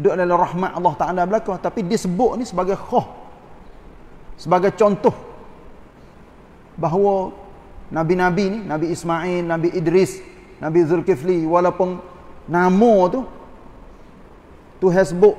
duduk dalam rahmat Allah Ta'ala berlaku tapi disebut ni sebagai khuh sebagai contoh bahawa Nabi-Nabi ni Nabi Ismail Nabi Idris Nabi Zulkifli walaupun nama tu tu hasbuk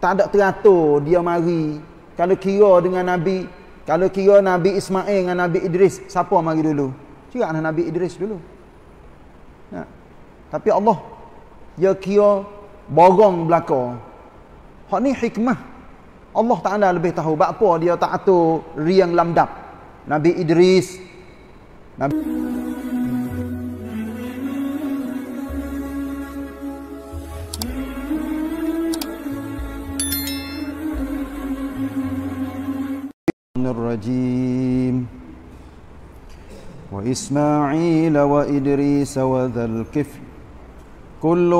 tak ada teratur dia mari kalau kira dengan Nabi kalau kira Nabi Ismail dengan Nabi Idris siapa mari dulu kira Nabi Idris dulu nah. tapi Allah dia kira borong belaka. Hak ni hikmah. Allah Taala lebih tahu apa dia tak atur riang lamdap. Nabi Idris Nabi الرجيم وإسماعيل وإدريس وذا الكفل كل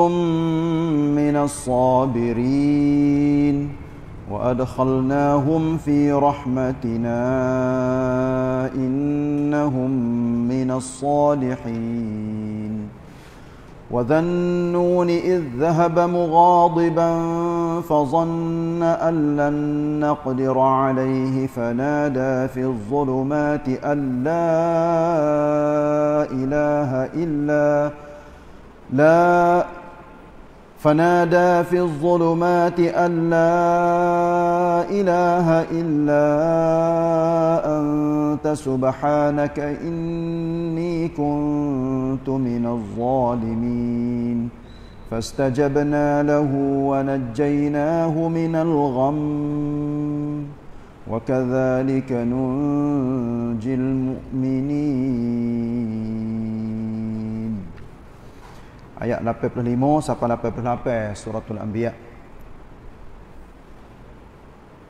من الصابرين وأدخلناهم في رحمتنا إنهم من الصالحين وذا النون إذ ذهب مغاضبا فظن أن لن نقدر عليه فنادى في الظلمات أن لا إله إلا هو لا فنادى في الظلمات أن لا إله إلا أنت سبحانك إني كنت من الظالمين فاستجبنا له ونجيناه من الغم وكذلك ننجي المؤمنين ayat 85 sampai 88 suratul anbiya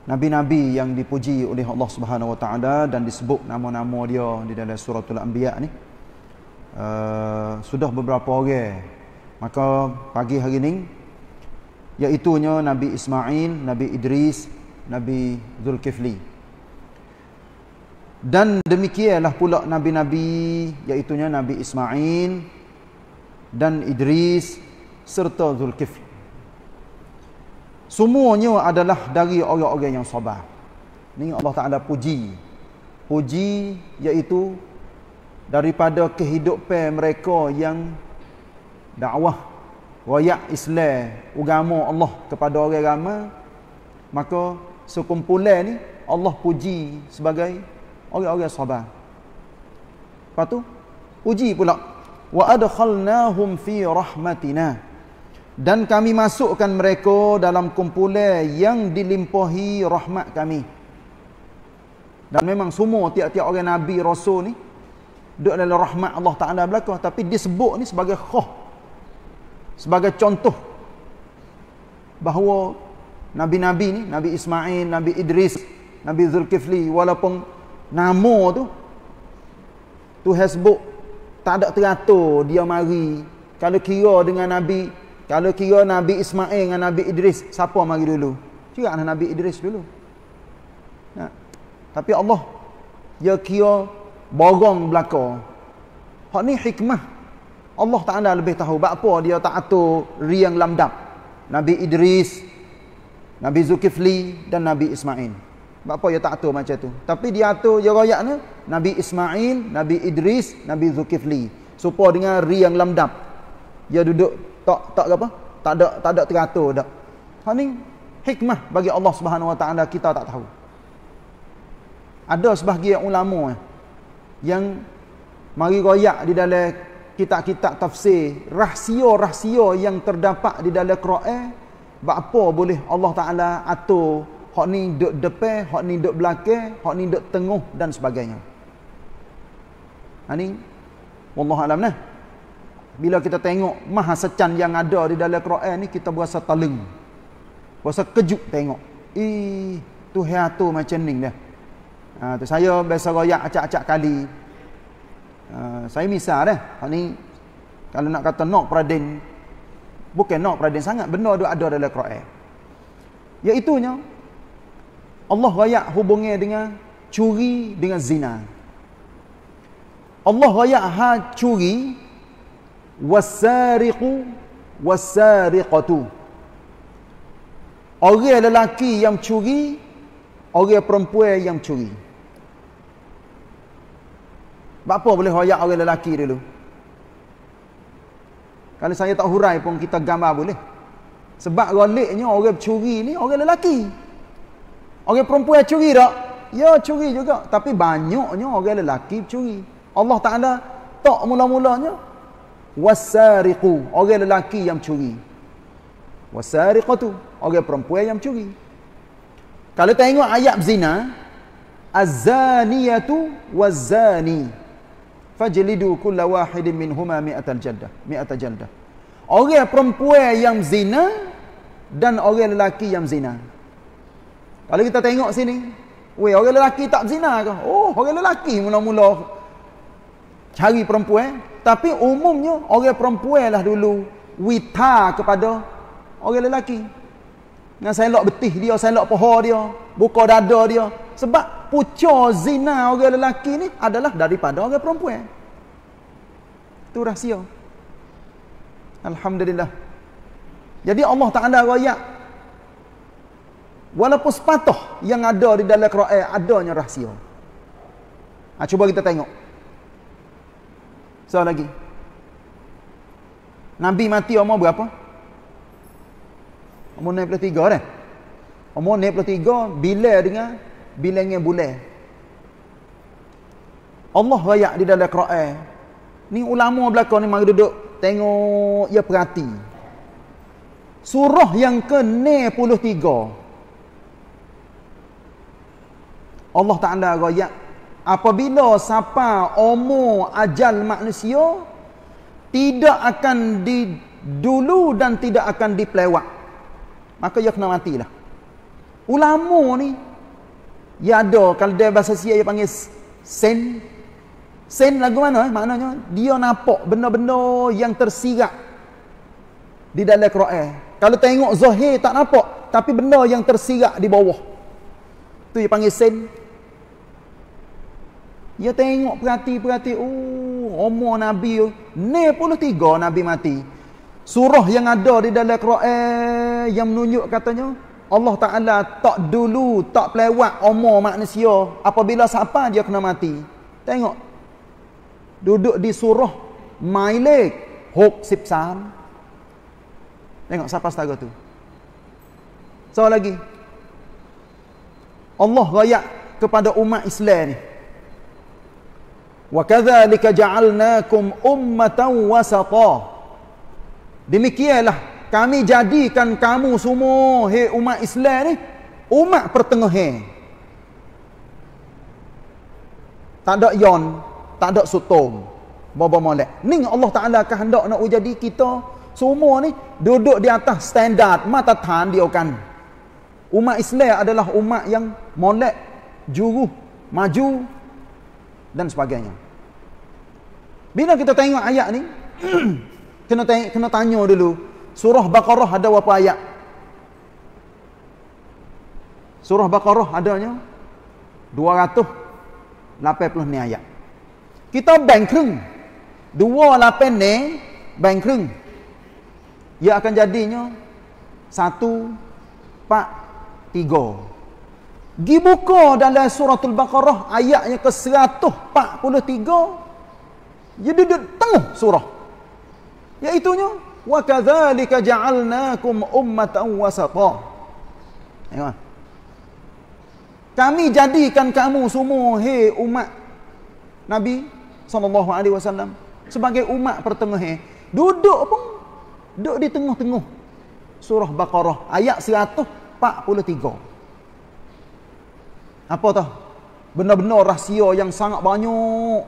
nabi-nabi yang dipuji oleh Allah Subhanahu wa taala dan disebut nama-nama dia di dalam suratul anbiya ni uh, sudah beberapa orang maka pagi hari ini iaitu nabi Ismail nabi Idris nabi Zulkifli dan demikianlah pula nabi-nabi iaitu nabi Ismail dan Idris serta Zulkifli. Semuanya adalah dari orang-orang yang sabar. Ini Allah Ta'ala puji. Puji iaitu daripada kehidupan mereka yang dakwah wayak Islam, agama Allah kepada orang ramai, maka sekumpulan ini Allah puji sebagai orang-orang sabar. Lepas tu, puji pula wa adkhalnahum fi rahmatina dan kami masukkan mereka dalam kumpulan yang dilimpahi rahmat kami dan memang semua tiap-tiap orang nabi rasul ni duduk dalam rahmat Allah Taala belaka tapi disebut ni sebagai khah sebagai contoh bahawa nabi-nabi ni nabi Ismail nabi Idris nabi Zulkifli walaupun nama tu tu hasbuk tak ada teratur dia mari kalau kira dengan nabi kalau kira nabi Ismail dengan nabi Idris siapa mari dulu kira nabi Idris dulu nah. tapi Allah dia kira borong belaka hak ni hikmah Allah Taala lebih tahu apa dia tak atur riang lamdap nabi Idris nabi Zulkifli dan nabi Ismail Bapa dia tak atur macam tu. Tapi dia atur dia royak ni Nabi Ismail, Nabi Idris, Nabi Zulkifli. Supaya dengan ri yang lamdap. Dia duduk tak tak apa? Tak ada tak ada teratur dak. Ha ni hikmah bagi Allah Subhanahu Wa Taala kita tak tahu. Ada sebahagian ulama eh, yang mari royak di dalam kitab-kitab tafsir rahsia-rahsia yang terdapat di dalam Quran, apa boleh Allah Taala atur hok ni duk depan, hok ni duk belakang, hok ni duk tengah dan sebagainya. Ha ni wallahu alam nah. Bila kita tengok maha secan yang ada di dalam Quran ni kita berasa taleng. Berasa kejut tengok. Eh, Tuhan tu macam ni dah. Ha, tu saya biasa royak acak-acak kali. Ha, saya misal dah. Hak ni kalau nak kata nak peradin bukan nak peradin sangat Benar tu ada dalam Quran. Iaitu Allah raya hubungnya dengan curi dengan zina. Allah raya ha curi wasariqu wasariqatu. Orang lelaki yang curi, orang perempuan yang curi. Apa boleh raya orang lelaki dulu? Kalau saya tak hurai pun kita gambar boleh. Sebab roliknya orang curi ni orang Lelaki. Orang perempuan yang curi tak? Ya, curi juga. Tapi banyaknya orang lelaki curi. Allah Ta'ala tak mula-mulanya. Wasariku. Orang lelaki yang curi. Wasariku tu. Orang perempuan yang curi. Kalau tengok ayat zina, Az-zaniyatu wazani. Fajlidu kulla wahidin minhuma mi'atal jadda. Mi'atal jadda. Orang perempuan yang zina dan orang lelaki yang zina. Kalau kita tengok sini, weh orang lelaki tak zina ke? Oh, orang lelaki mula-mula cari perempuan, tapi umumnya orang perempuan lah dulu wita kepada orang lelaki. Nak selok betih dia, selok poho dia, buka dada dia. Sebab pucuk zina orang lelaki ni adalah daripada orang perempuan. Itu rahsia. Alhamdulillah. Jadi Allah Ta'ala rakyat Walaupun sepatah yang ada di dalam Quran adanya rahsia. Ha, cuba kita tengok. Soal lagi. Nabi mati umur berapa? Umur 93 dah. Kan? Umur 93 bila dengan bilangan bulan. Allah wayak di dalam Quran. Ni ulama belakang ni mari duduk tengok ya perhati. Surah yang ke-93. Allah Ta'ala rakyat apabila siapa umur ajal manusia tidak akan di dulu dan tidak akan dipelewat maka ia kena matilah ulama ni ia ada kalau dia bahasa siya ia panggil sen sen lagu mana eh? maknanya dia nampak benda-benda yang tersirat di dalam Quran kalau tengok zahir tak nampak tapi benda yang tersirat di bawah tu dia panggil sen dia ya tengok perhati-perhati, oh, umur Nabi oh. ni puluh tiga Nabi mati. Surah yang ada di dalam Quran yang menunjuk katanya Allah Taala tak dulu tak pelewat umur manusia apabila siapa dia kena mati. Tengok. Duduk di surah Malik hub sipsan. Tengok siapa setara tu. So lagi. Allah gayak kepada umat Islam ni. وكذلك جعلناكم أمة وسطا demikianlah kami jadikan kamu semua hai umat Islam ni umat pertengahan tak ada yon tak ada sutum Bapa molek ni Allah Taala kehendak nak jadi kita semua ni duduk di atas standard matatan dia kan umat Islam adalah umat yang molek juru maju dan sebagainya bila kita tengok ayat ni, kena tanya, kena tanya dulu, surah Baqarah ada berapa ayat? Surah Baqarah adanya 280 ni ayat. Kita bank kering. lapan ni bank kering. Ia akan jadinya 1, 4, 3. Dibuka dalam suratul Baqarah ayatnya ke 143. 143 dia duduk tengah surah iaitunya wa kadzalika ja'alnakum ummatan wasata tengok kami jadikan kamu semua hai umat nabi saw sebagai umat pertengahan eh. duduk pun duduk di tengah-tengah surah baqarah ayat 143 apa tu benar-benar rahsia yang sangat banyak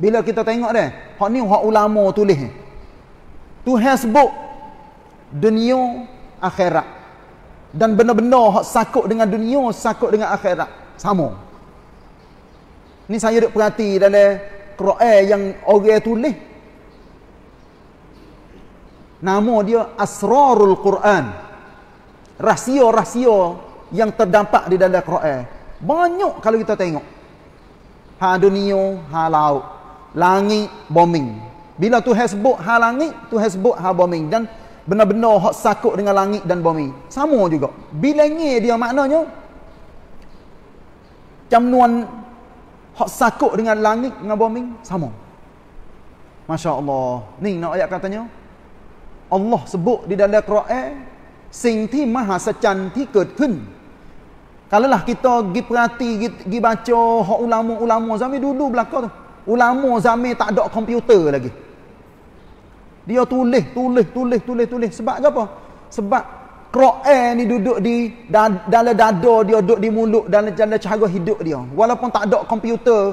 bila kita tengok dia, hak ni hak ulama tulis ni. Tu has book dunia akhirat. Dan benda-benda hak sakut dengan dunia, sakut dengan akhirat. Sama. Ni saya duk perhati dalam Quran yang orang tulis. Nama dia Asrarul Quran. Rahsia-rahsia yang terdampak di dalam Quran. Banyak kalau kita tengok. Ha dunia, ha laut langit bombing. Bila Tuhan sebut hal langit, Tuhan sebut hal bombing dan benar-benar hak sakut dengan langit dan bombing. Sama juga. Bila ni dia maknanya jamuan hak sakut dengan langit dengan bombing sama. Masya-Allah. Ni nak ayat katanya Allah sebut di dalam Al-Quran Sinti maha secan tikut kun. Kalau lah kita pergi perhati, pergi baca ulama-ulama zaman dulu belakang tu. Ulama zaman tak ada komputer lagi. Dia tulis, tulis, tulis, tulis, tulis. Sebab apa? Sebab Kro'el ni duduk di da, dalam dada dia, duduk di mulut, dalam, dalam cara hidup dia. Walaupun tak ada komputer,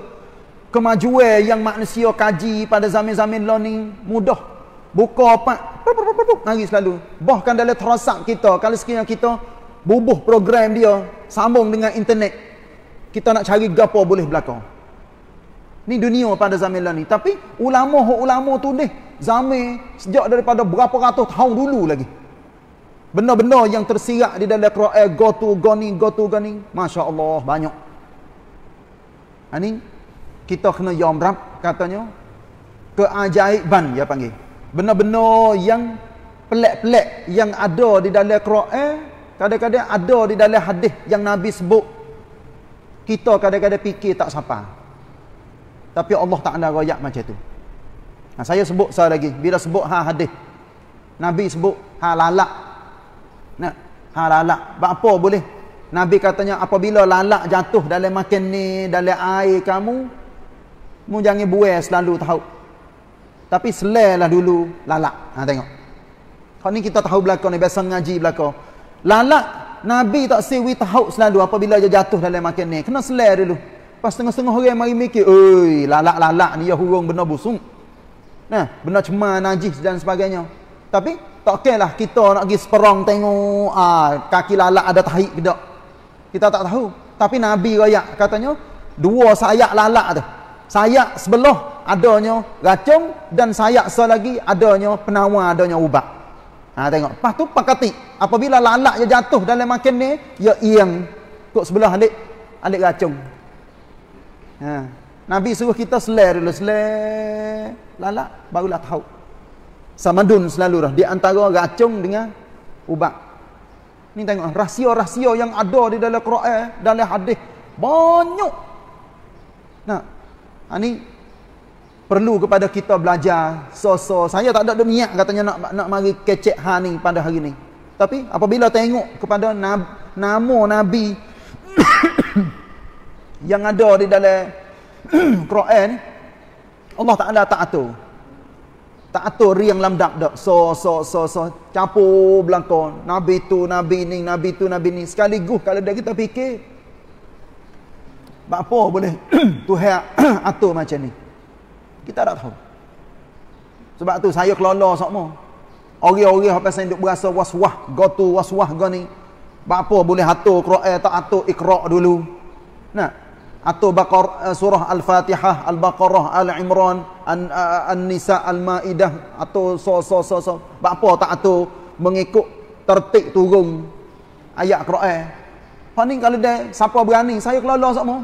kemajuan yang manusia kaji pada zaman zamir learning mudah. Buka apa? Mari selalu. Bahkan dalam terosak kita, kalau sekiranya kita bubuh program dia, sambung dengan internet, kita nak cari gapa boleh belakang. Ni dunia pada zaman lah ni. Tapi ulama-ulama tu ni zaman sejak daripada berapa ratus tahun dulu lagi. Benda-benda yang tersirat di dalam Quran, eh, go to, go ni, go to, go ni. Masya Allah, banyak. Ini, ha, kita kena yom rap, katanya. Keajaiban, dia panggil. Benda-benda yang pelik-pelik yang ada di dalam Quran, eh, kadang-kadang ada di dalam hadis yang Nabi sebut. Kita kadang-kadang fikir tak sampai. Tapi Allah Ta'ala rayak macam tu. Nah, saya sebut sekali lagi. Bila sebut ha hadith. Nabi sebut ha lalak. Nah, ha lalak. Apa boleh? Nabi katanya apabila lalak jatuh dalam makin ni, dalam air kamu. Mu jangan buai selalu tahu. Tapi selailah dulu lalak. Ha, tengok. Kalau ni kita tahu belakang ni. Biasa ngaji belakang. Lalak. Nabi tak siwi tahu selalu apabila dia jatuh dalam makin ni. Kena selai dulu. Pas tengah-tengah orang mari mikir, oi, lalak-lalak ni ya hurung benda busung. Nah, benda cemar, najis dan sebagainya. Tapi tak okeylah kita nak pergi seperang tengok ah kaki lalak ada tahi ke tak. Kita tak tahu. Tapi Nabi raya katanya dua sayak lalak tu. Sayak sebelah adanya racun dan sayak sel lagi adanya penawar adanya ubat. Ha tengok. Pas tu pakati apabila lalak dia jatuh dalam makan ni, ya iang kok sebelah adik adik racun. Ha. Nabi suruh kita selai dulu. Selai. Lalak. Barulah tahu. Samadun selalu lah. Di antara racung dengan ubat. Ni tengok. Rahsia-rahsia yang ada di dalam Quran. Dalam hadis. Banyak. Nah. Ha, ni. Perlu kepada kita belajar. So-so. Saya tak ada niat katanya nak nak mari kecek hani pada hari ni. Tapi apabila tengok kepada nab, nama Nabi. yang ada di dalam Quran ni Allah Taala tak atur. Tak atur riang lamdak dak. So so so so campur belako nabi tu nabi ni nabi tu nabi ni sekali guh kalau dah kita fikir Bapa apa boleh Tuhan atur macam ni. Kita tak tahu. Sebab tu saya kelola semua. Orang-orang apa saya duk berasa waswah, gotu waswah gani. Bapa apa boleh atur Quran tak atur Iqra dulu. Nah, atau Baqar, eh, surah Al-Fatihah, Al-Baqarah, Al-Imran, eh, An-Nisa, uh, Al-Ma'idah atau so so so so apa tak atur mengikut tertik turun ayat Quran. Pani kalau dia siapa berani saya kelola semua.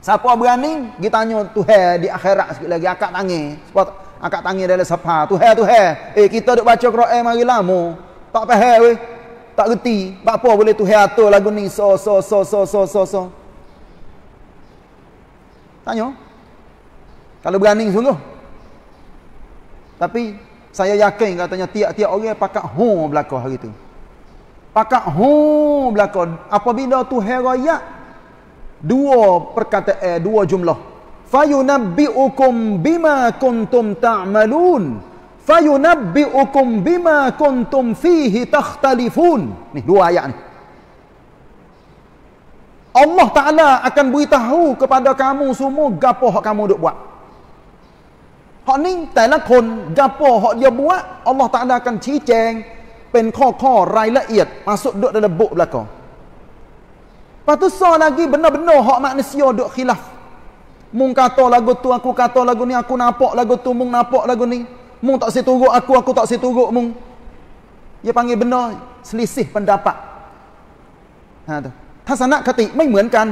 Siapa berani dia tanya Tuhan di akhirat sikit lagi akak tangis. Sebab akak tangis dalam siapa? Tuhan Tuhan. Eh kita duk baca Quran mari lama. Tak faham weh. Tak reti. Apa boleh Tuhan atur lagu ni so so so so so so. so. Tanya. Kalau berani sungguh. Tapi saya yakin katanya tiap-tiap orang pakak hu belaka hari tu. Pakak hu belaka apabila tu heraya dua perkataan eh, dua jumlah. Fayunabbiukum bima kuntum ta'malun. Fayunabbiukum bima kuntum fihi takhtalifun. Ni dua ayat ni. Allah Ta'ala akan beritahu kepada kamu semua gapo hak kamu duk buat. Hak ni, telah kon gapo hak dia buat, Allah Ta'ala akan cijeng pen koh-koh rai laiat masuk duk dalam buk belakang. Lepas tu, so lagi benar-benar hak manusia duk khilaf. Mung kata lagu tu, aku kata lagu ni, aku nampak lagu tu, mung nampak lagu ni. Mung tak si seturuk aku, aku tak si seturuk mung. Dia panggil benar selisih pendapat. Haa tu. ทัศนคติไม่เหมือนกัน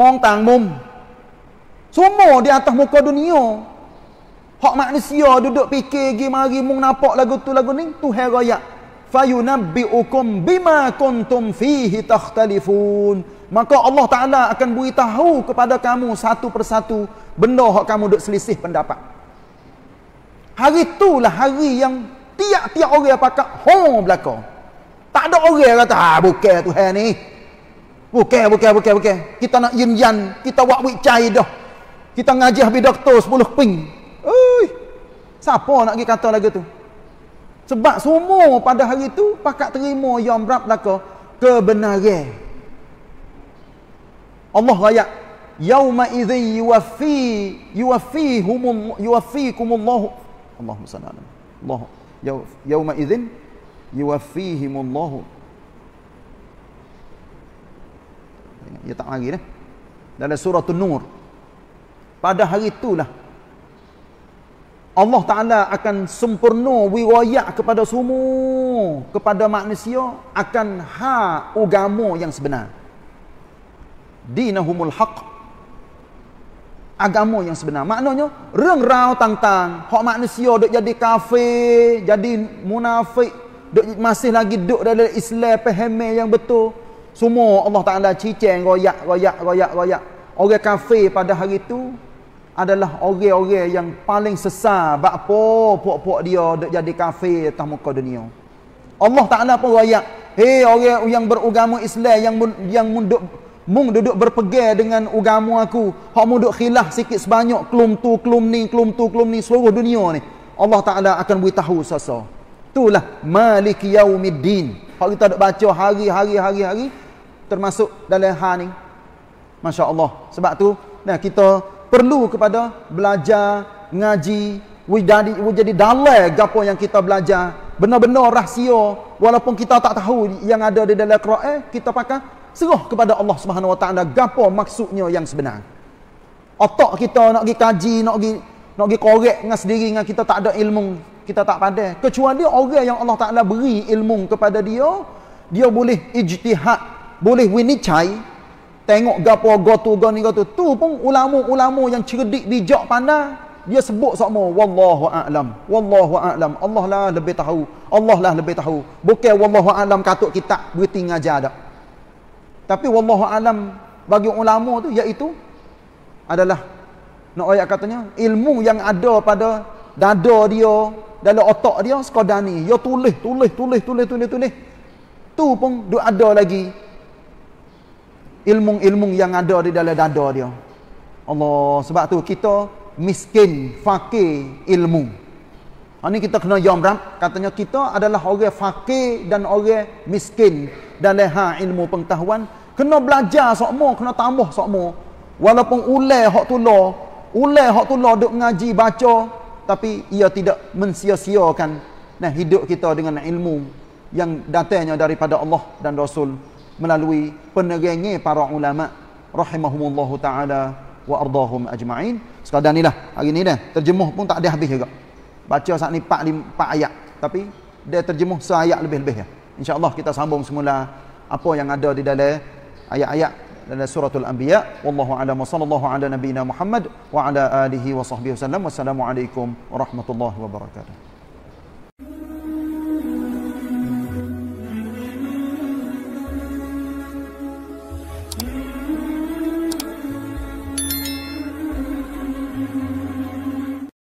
มองต่างมุมซูโมเดียตะมุกดุนิโอ kan? Hak manusia duduk fikir pergi mari mung nampak lagu tu lagu ni tu hal raya fayunabbiukum bima kuntum fihi takhtalifun maka Allah Taala akan beritahu kepada kamu satu persatu benda hak kamu duk selisih pendapat hari itu lah hari yang tiak tiap orang pakak ho belakang. tak ada orang kata ha bukan tuhan ni Bukan, bukan, bukan, bukan. Kita nak yin yan, kita buat wik cai dah. Kita ngaji habis doktor sepuluh ping. Ui, siapa nak pergi kata lagi tu? Sebab semua pada hari tu, pakat terima yang berat laka kebenaran. Allah raya, Yawma izi yuafi, yuafi humum, yuafi kumullahu. Allahumma sallallahu. Allah, yawma izin yuafihimullahu Ya tak lagi dah. Dalam surah An-Nur. Pada hari itulah Allah Taala akan sempurna wiwayat kepada semua kepada manusia akan ha agama yang sebenar. Dinahumul haq. Agama yang sebenar. Maknanya reng rau tang-tang, hak manusia dok jadi kafir, jadi munafik, dok masih lagi dok dalam Islam pemahaman yang betul. Semua Allah Ta'ala cicin royak, royak, royak, royak. Orang kafir pada hari itu adalah orang-orang yang paling sesar. Bakpo, puak-puak dia jadi kafir atas muka dunia. Allah Ta'ala pun royak. Hei, orang yang beragama Islam, yang yang munduk, mung duduk berpegir dengan agama aku. Hak munduk khilah sikit sebanyak. Kelum tu, kelum ni, kelum tu, kelum ni. Seluruh dunia ni. Allah Ta'ala akan beritahu sasa. Itulah. Malik yaumiddin. Hak kita duk baca hari-hari-hari-hari termasuk dalam hal ni Masya Allah sebab tu nah, kita perlu kepada belajar ngaji wujadi, wujadi dalai gapo yang kita belajar benar-benar rahsia walaupun kita tak tahu yang ada di dalam Quran eh, kita pakai serah kepada Allah Subhanahu Wa Taala gapo maksudnya yang sebenar otak kita nak pergi kaji nak pergi nak pergi korek dengan sendiri dengan kita tak ada ilmu kita tak pandai kecuali orang yang Allah Taala beri ilmu kepada dia dia boleh ijtihad boleh winicai tengok gapo go tu go ni go tu tu pun ulama-ulama yang cerdik bijak pandai dia sebut sama wallahu aalam wallahu aalam Allah lah lebih tahu Allah lah lebih tahu bukan wallahu aalam katuk kita berhenti ngajar dak tapi wallahu aalam bagi ulama tu iaitu adalah nak ayat katanya ilmu yang ada pada dada dia dalam otak dia sekadar ni dia tulis tulis tulis tulis tulis tulis tu pun ada lagi ilmu-ilmu yang ada di dalam dada dia. Allah, sebab tu kita miskin, fakir ilmu. Ini ha, kita kena yamrat, katanya kita adalah orang fakir dan orang miskin dalam hal ilmu pengetahuan. Kena belajar semua, kena tambah semua. Walaupun ulai hak tu lah, ulai hak tu lah duk ngaji, baca, tapi ia tidak mensia-siakan nah, hidup kita dengan ilmu yang datangnya daripada Allah dan Rasul melalui penerengi para ulama rahimahumullahu taala wa ardhahum ajmain sekadar inilah hari ni dah terjemuh pun tak ada habis juga baca saat ni 4 5 ayat tapi dia terjemuh seayat lebih-lebih ya insyaallah kita sambung semula apa yang ada di dalam ayat-ayat dalam al anbiya wallahu ala sallallahu ala nabiyina muhammad wa ala alihi wa sahbihi wasallam wassalamu alaikum warahmatullahi wabarakatuh